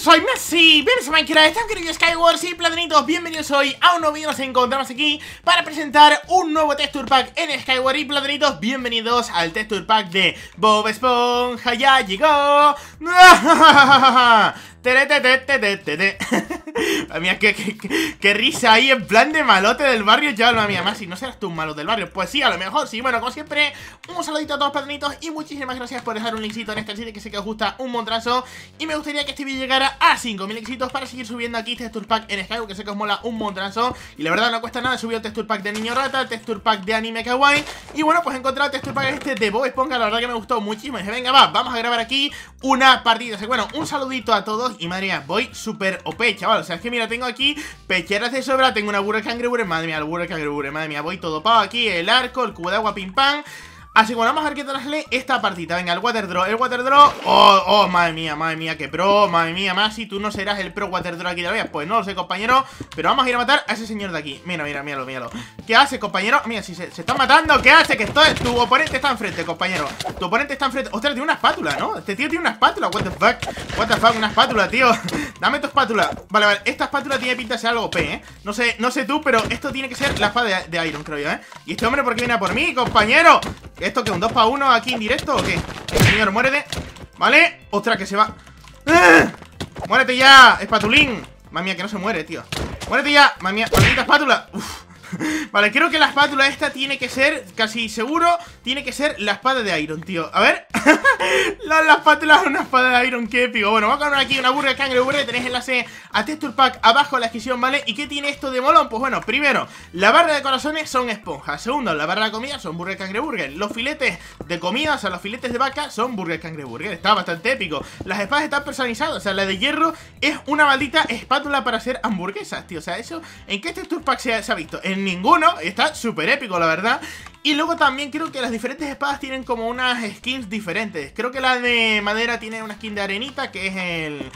soy Messi, bienvenidos a Minecraft, estamos queridos Skywars! ¡Y Platinitos, bienvenidos hoy a un nuevo video, nos encontramos aquí para presentar un nuevo Texture Pack en Skywars! y Platinitos, bienvenidos al Texture Pack de Bob Esponja, ya llegó mía, qué, qué, qué, qué, risa ahí en plan de malote del barrio ya Mamá mía, más si no serás tú un malo del barrio Pues sí, a lo mejor sí, bueno, como siempre Un saludito a todos patronitos y muchísimas gracias por dejar un éxito en este sitio Que sé que os gusta un montrazo Y me gustaría que este vídeo llegara a 5000 éxitos Para seguir subiendo aquí texture pack en Skype Que sé que os mola un montrazo Y la verdad no cuesta nada, subir el texture pack de Niño Rata Texture pack de Anime Kawaii Y bueno, pues he encontrado texture pack este de Bob Esponja La verdad que me gustó muchísimo y venga va, vamos a grabar aquí una partida Así que bueno, un saludito a todos y madre mía, voy súper OP, chaval O sea, es que mira, tengo aquí pecheras de sobra Tengo una burra de madre mía, el burra de Madre mía, voy todo pavo aquí, el arco, el cubo de agua, pim pam Así que bueno, vamos a ver qué esta partida Venga, el water el water Oh, oh, madre mía, madre mía, qué pro Madre mía, más si tú no serás el pro water aquí de Pues no lo sé, compañero Pero vamos a ir a matar a ese señor de aquí Mira, mira, míralo, míralo ¿Qué hace, compañero? Mira, si se, está matando ¿Qué hace? Que esto, tu oponente está enfrente, compañero Tu oponente está enfrente Ostras, tiene una espátula, ¿no? Este tío tiene una espátula What the fuck What the fuck, una espátula, tío Dame tu espátula Vale, vale, esta espátula tiene pinta de ser algo P, ¿eh? No sé, no sé tú, pero esto tiene que ser la espada de Iron, creo yo, ¿eh? Y este hombre, ¿por qué viene a por mí, compañero? ¿Esto que un 2 para 1 aquí en directo o qué? Señor, muérete ¿Vale? Ostras, que se va ¡Ah! ¡Muérete ya, espatulín! Mamía, que no se muere, tío ¡Muérete ya! Madre maldita espátula Uf vale, creo que la espátula esta tiene que ser, casi seguro, tiene que ser la espada de Iron, tío. A ver. la, espátula es una espada de Iron, qué épico. Bueno, vamos a poner aquí una burger cangreburger. Tenéis enlace a Texture Pack abajo en la descripción, ¿vale? ¿Y qué tiene esto de molón? Pues bueno, primero, la barra de corazones son esponjas. Segundo, la barra de comida son burger cangreburger. Los filetes de comida, o sea, los filetes de vaca son burger cangreburger. Está bastante épico. Las espadas están personalizadas. O sea, la de hierro es una maldita espátula para hacer hamburguesas, tío. O sea, eso, ¿en qué Texture Pack se ha visto? En ninguno. está súper épico, la verdad. Y luego también creo que las diferentes espadas tienen como unas skins diferentes. Creo que la de madera tiene una skin de arenita, que es el...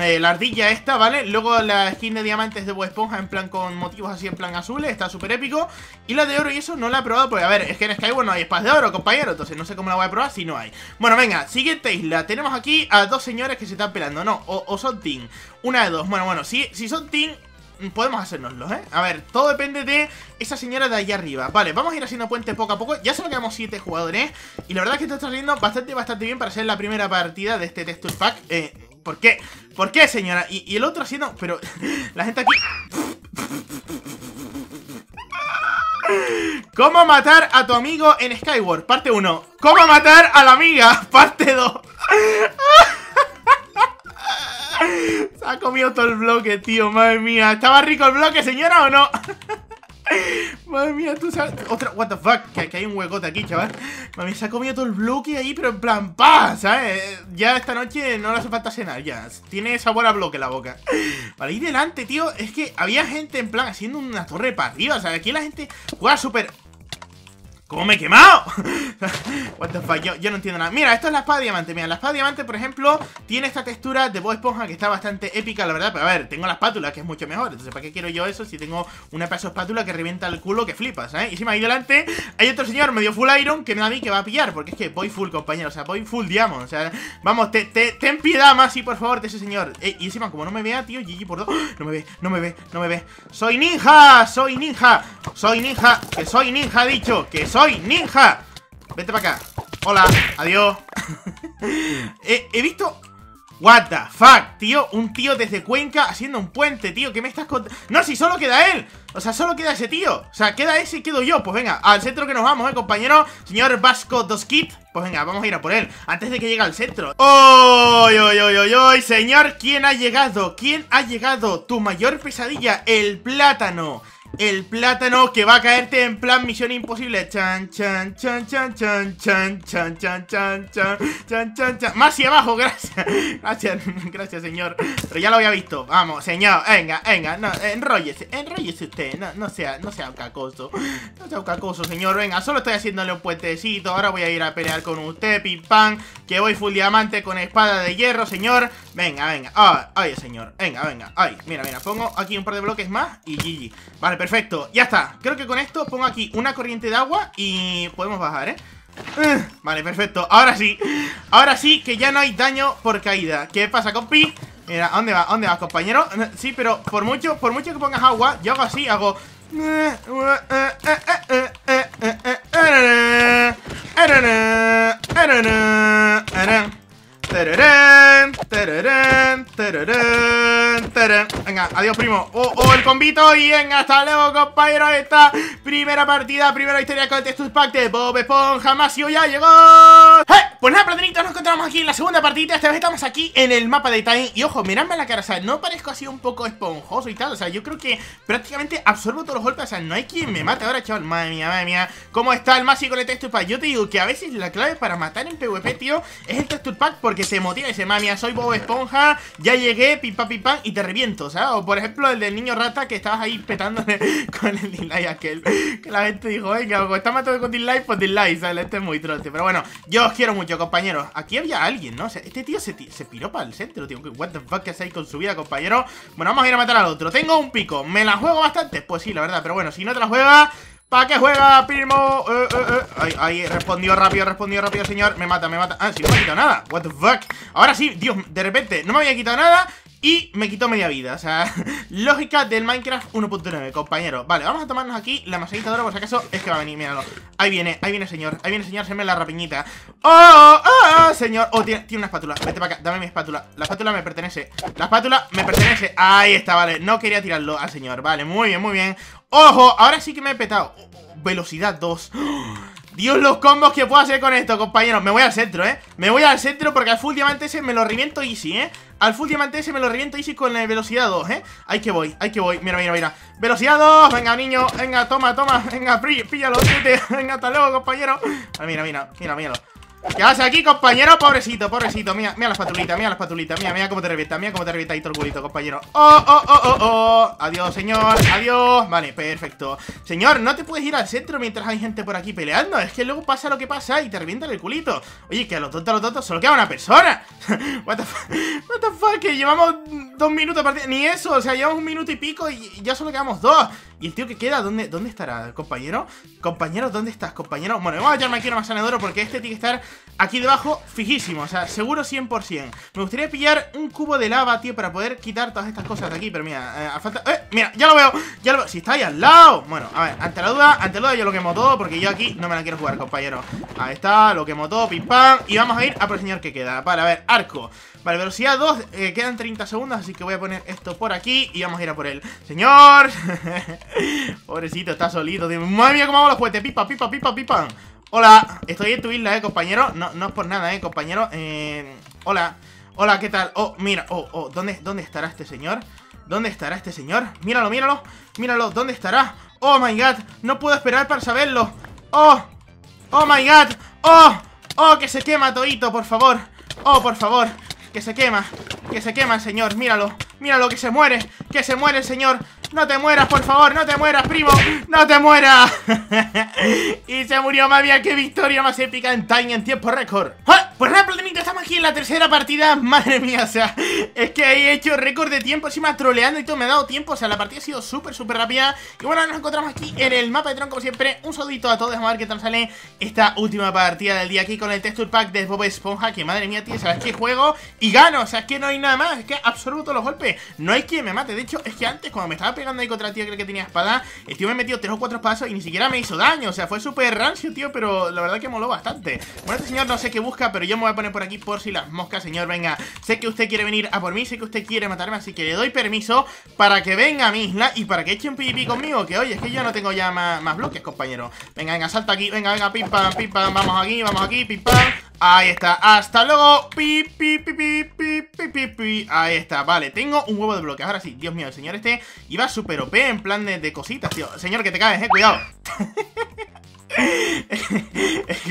Eh, la ardilla esta, ¿vale? Luego la skin de diamantes de Esponja en plan con motivos así en plan azules, está súper épico. Y la de oro y eso no la he probado, porque a ver, es que en Skyward no hay espadas de oro, compañero, entonces no sé cómo la voy a probar si no hay. Bueno, venga, siguiente isla. Tenemos aquí a dos señores que se están pelando, ¿no? O, son team. Una de dos. Bueno, bueno, si, si son team, podemos hacernoslo, ¿eh? A ver, todo depende de esa señora de allá arriba Vale, vamos a ir haciendo puente poco a poco Ya solo quedamos 7 jugadores Y la verdad es que esto está saliendo bastante, bastante bien para hacer la primera partida de este texture pack eh, ¿Por qué? ¿Por qué, señora? Y, y el otro haciendo... Pero la gente aquí... ¿Cómo matar a tu amigo en Skyward? Parte 1 ¿Cómo matar a la amiga? Parte 2 Se ha comido todo el bloque, tío, madre mía. ¿Estaba rico el bloque, señora, o no? Madre mía, tú sabes. Otra, what the fuck, que, hay un huecote aquí, chaval. Mami, se ha comido todo el bloque ahí, pero en plan, ¡pa! ¿Sabes? Ya esta noche no le hace falta cenar, ya. Tiene sabor a bloque la boca. Vale, ir delante, tío, es que había gente en plan haciendo una torre para arriba. O sea, aquí la gente juega súper ¿Cómo me he quemado? What the fuck, yo, no entiendo nada Mira, esto es la espada diamante, mira, la espada diamante, por ejemplo Tiene esta textura de voz Esponja que está bastante épica, la verdad Pero a ver, tengo la espátula, que es mucho mejor Entonces, ¿para qué quiero yo eso si tengo una pedazo espátula que revienta el culo que flipas, eh? Y encima ahí delante hay otro señor medio full iron que me da a mí que va a pillar Porque es que voy full, compañero, o sea, voy full diamond O sea, vamos, te, te, ten piedad más por favor de ese señor Y encima, como no me vea, tío, Gigi por dos No me ve, no me ve, no me ve ¡Soy ninja! ¡Soy ninja! ¡Soy ninja! ¡Que soy ninja, dicho! ¡Que soy ninja! Vete para acá. Hola, adiós. he, visto... What the fuck, tío. Un tío desde Cuenca haciendo un puente, tío. ¿Qué me estás contando? No, si solo queda él. O sea, solo queda ese tío. O sea, queda ese y quedo yo. Pues venga, al centro que nos vamos, eh, compañero. Señor Vasco Kit, Pues venga, vamos a ir a por él. Antes de que llegue al centro. ¡Oy, oy, oy, oy, oy! Señor, ¿quién ha llegado? ¿Quién ha llegado? Tu mayor pesadilla, el plátano el plátano que va a caerte en plan Misión Imposible. Chan, chan, chan, chan, chan, chan, chan, chan, chan, chan, chan, chan, Más y abajo, gracias. Gracias, gracias, señor. Pero ya lo había visto. Vamos, señor. Venga, venga. enróllese, enróllese usted. No, sea, no sea cacoso. No sea cacoso, señor. Venga, solo estoy haciéndole un puentecito. Ahora voy a ir a pelear con usted, Pipán Que voy full diamante con espada de hierro, señor. Venga, venga. Ay, ay, señor. Venga, venga. Ay, mira, mira. Pongo aquí un par de bloques más y GG. Vale, perfecto, ya está Creo que con esto pongo aquí una corriente de agua Y podemos bajar, ¿eh? Vale, perfecto, ahora sí Ahora sí que ya no hay daño por caída ¿Qué pasa, compi? Mira, dónde va? dónde vas, compañero? Sí, pero por mucho, por mucho que pongas agua Yo hago así, hago... Tererén, tererén, tererén, Venga, adiós, primo. Oh, el convito, Y venga, hasta luego, compañero. Esta primera partida, primera historia con el texto Pack de Bob Esponja. Masio ya llegó. ¡Eh! Pues nada, platinitos, nos encontramos aquí en la segunda partida. Esta vez estamos aquí en el mapa de Time. Y ojo, miradme la cara. O sea, no parezco así un poco esponjoso y tal. O sea, yo creo que prácticamente absorbo todos los golpes. O sea, no hay quien me mate ahora, chaval. Madre mía, madre mía. ¿Cómo está el Masio con el Texto Pack? Yo te digo que a veces la clave para matar en PvP, tío, es el Texture Pack porque se motiva y se mami, soy Bob Esponja, ya llegué, pipa pipa y te reviento, ¿sabes? O por ejemplo el del niño rata que estabas ahí petándole con el dislike aquel. Que la gente dijo, oye, que pues, está matando con dislike, pues dislike, ¿sabes? Este es muy trote. Pero bueno, yo os quiero mucho, compañeros. Aquí había alguien, ¿no? O este tío se, se piró para el centro, tío. What the fuck que hacéis con su vida, compañero? Bueno, vamos a ir a matar al otro. Tengo un pico, ¿me la juego bastante? Pues sí, la verdad, pero bueno, si no te la juegas... ¿Para qué juega, primo? Ahí, eh, eh, eh. ahí, respondió rápido, respondió rápido, señor Me mata, me mata Ah, sí, no me ha quitado nada What the fuck Ahora sí, Dios, de repente No me había quitado nada y me quitó media vida, o sea, lógica del Minecraft 1.9, compañero Vale, vamos a tomarnos aquí la masaquita de oro, por si acaso es que va a venir, míralo Ahí viene, ahí viene señor, ahí viene señor, se me la rapiñita ¡Oh, ¡Oh, oh, señor! Oh, tiene, una espátula, vete para acá, dame mi espátula La espátula me pertenece, la espátula me pertenece Ahí está, vale, no quería tirarlo al señor, vale, muy bien, muy bien ¡Ojo! Ahora sí que me he petado oh, oh, Velocidad 2 Dios, los combos que puedo hacer con esto, compañeros Me voy al centro, ¿eh? Me voy al centro porque al full diamante ese me lo reviento easy, ¿eh? Al full diamante ese me lo reviento easy con la eh, velocidad 2, ¿eh? Ahí que voy, ahí que voy Mira, mira, mira Velocidad 2 Venga, niño Venga, toma, toma Venga, píllalo, gente. Venga, hasta luego, compañero ah, Mira, mira, mira, míralo ¿Qué haces aquí, compañero? Pobrecito, pobrecito Mira, mira las patulitas, mira las patulitas Mira, mira cómo te revienta, mira cómo te revienta ahí todo el culito, compañero ¡Oh, oh, oh, oh, oh! Adiós, señor, adiós Vale, perfecto Señor, no te puedes ir al centro mientras hay gente por aquí peleando Es que luego pasa lo que pasa y te revientan el culito Oye, que a los tontos, a los tontos solo queda una persona What the fuck, what the fuck Que llevamos dos minutos partida Ni eso, o sea, llevamos un minuto y pico y ya solo quedamos dos ¿Y el tío que queda? ¿Dónde, dónde estará, compañero? Compañero, ¿dónde estás, compañero? Bueno, vamos a echarme aquí una más porque este tiene que estar Aquí debajo, fijísimo, o sea, seguro 100% Me gustaría pillar un cubo de lava, tío Para poder quitar todas estas cosas de aquí Pero mira, eh, a falta... ¡Eh! Mira, ya lo veo, ya lo veo Si está ahí al lado Bueno, a ver, ante la duda Ante la duda yo lo quemo todo Porque yo aquí no me la quiero jugar, compañero Ahí está, lo quemo todo, pim Y vamos a ir a por el señor que queda Vale, a ver, arco Vale, velocidad 2 eh, Quedan 30 segundos Así que voy a poner esto por aquí Y vamos a ir a por él ¡Señor! Pobrecito, está solito tío. Madre mía, cómo hago los juguetes Pipa, pipa, pipa, pipa Hola, estoy en tu isla, eh, compañero No, no es por nada, eh, compañero eh, Hola, hola, ¿qué tal? Oh, mira, oh, oh, ¿dónde, ¿dónde estará este señor? ¿Dónde estará este señor? Míralo, míralo, míralo, ¿dónde estará? Oh my god, no puedo esperar para saberlo Oh, oh my god Oh, oh, que se quema todo, por favor Oh, por favor, que se quema Que se quema señor, míralo Míralo, que se muere, que se muere señor no te mueras, por favor, no te mueras, primo No te mueras Y se murió, Mavia, qué victoria más épica en Time en tiempo récord pues nada, Platonic, estamos aquí en la tercera partida Madre mía, o sea, es que he hecho récord de tiempo Encima troleando y todo, me ha dado tiempo O sea, la partida ha sido súper, súper rápida Y bueno, nos encontramos aquí en el mapa de Tron, como siempre Un saludito a todos, vamos a ver qué tal sale esta última partida del día Aquí con el texture pack de Bob Esponja Que madre mía, tío, sabes que juego y gano O sea, es que no hay nada más, es que todos los golpes No hay quien me mate, de hecho, es que antes Cuando me estaba pegando ahí contra el tío que tenía espada El tío me metió tres o cuatro pasos y ni siquiera me hizo daño O sea, fue súper rancio, tío, pero la verdad que moló bastante Bueno, este señor no sé qué busca, pero yo me voy a poner por aquí por si las moscas, señor, venga Sé que usted quiere venir a por mí, sé que usted quiere matarme, así que le doy permiso para que venga a mi isla y para que eche un pipi conmigo Que oye, es que yo no tengo ya más, bloques, compañero Venga, venga, salta aquí, venga, venga, pipa, pipa vamos aquí, vamos aquí, pipa Ahí está, hasta luego pi, pi, pi, pi, pi, pi, pi, Ahí está, vale, tengo un huevo de bloque Ahora sí, Dios mío, el señor este iba súper OP en plan de, cositas, tío Señor, que te caes, eh, cuidado es,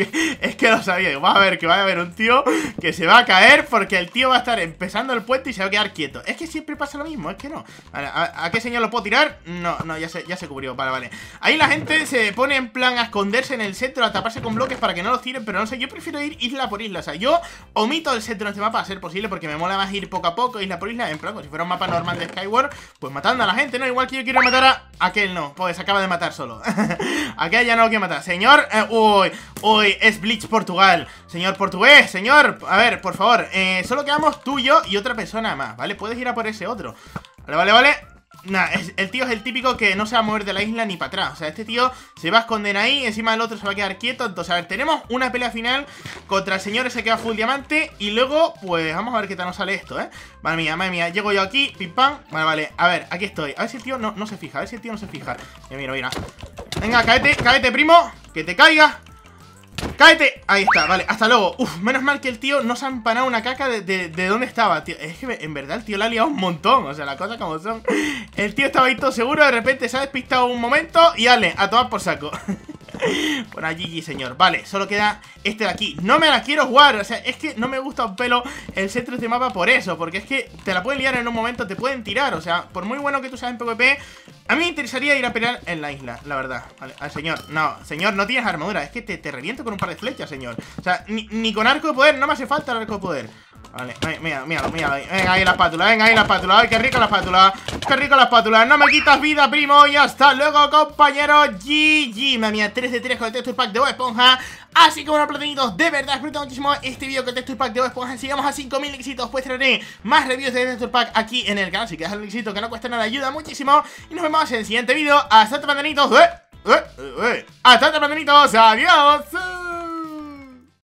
que, es lo sabía. Va a ver que va a haber un tío que se va a caer porque el tío va a estar empezando el puente y se va a quedar quieto. Es que siempre pasa lo mismo, es que no. ¿a, qué señal lo puedo tirar? No, no, ya se, ya se cubrió. Vale, vale. Ahí la gente se pone en plan a esconderse en el centro, a taparse con bloques para que no los tiren, pero no sé, yo prefiero ir isla por isla. O sea, yo omito el centro en este mapa a ser posible porque me mola más ir poco a poco, isla por isla, en plan, si fuera un mapa normal de Skyward, pues matando a la gente, ¿no? Igual que yo quiero matar a aquel, no, pues acaba de matar solo. aquel ya no lo quiero matar. Señor... Eh, uy, uy, es Blitz Portugal Señor portugués, señor A ver, por favor, eh, solo quedamos tú, yo y otra persona más, ¿vale? Puedes ir a por ese otro Vale, vale, vale Nada, el tío es el típico que no se va a mover de la isla ni para atrás O sea, este tío se va a esconder ahí Encima del otro se va a quedar quieto Entonces, a ver, tenemos una pelea final Contra el señor ese que va full diamante Y luego, pues, vamos a ver qué tal nos sale esto, ¿eh? Madre mía, madre mía, llego yo aquí, pim pam Vale, vale, a ver, aquí estoy A ver si el tío no, se fija, a ver si el tío no se fija mira, mira Venga, cáete, cáete, primo Que te caiga ¡Cáete! Ahí está, vale, hasta luego Uf, menos mal que el tío no se ha empanado una caca de, de, dónde estaba, tío Es que en verdad el tío la ha liado un montón O sea, la cosa como son El tío estaba ahí todo seguro, de repente se ha despistado un momento Y ale, a tomar por saco Por allí, señor. Vale, solo queda este de aquí. No me la quiero jugar. O sea, es que no me gusta un pelo el centro de este mapa por eso. Porque es que te la pueden liar en un momento, te pueden tirar. O sea, por muy bueno que tú seas en PvP, a mí me interesaría ir a pelear en la isla, la verdad. Vale, al señor. No, señor, no tienes armadura. Es que te, te reviento con un par de flechas, señor. O sea, ni con arco de poder. No me hace falta el arco de poder. Vale, mira, mira, mira. Venga ahí la espátula, venga ahí la espátula. Ay, qué rico la espátula. Qué rico la espátula. No me quitas vida, primo. Y hasta luego, compañero. GG, Mamía, 3 de 3 con el texto pack de O Esponja. Así que bueno, platinitos, de verdad, disfruta muchísimo este vídeo con el texture pack de O Esponja. Sigamos a 5000 éxitos, pues traeré más reviews de texture pack aquí en el canal. Así que dejadle un éxito que no cuesta nada, ayuda muchísimo. Y nos vemos en el siguiente vídeo. Hasta otra, platinitos. ¡Eh! ¡Eh! ¡Eh! Hasta otra, Adiós.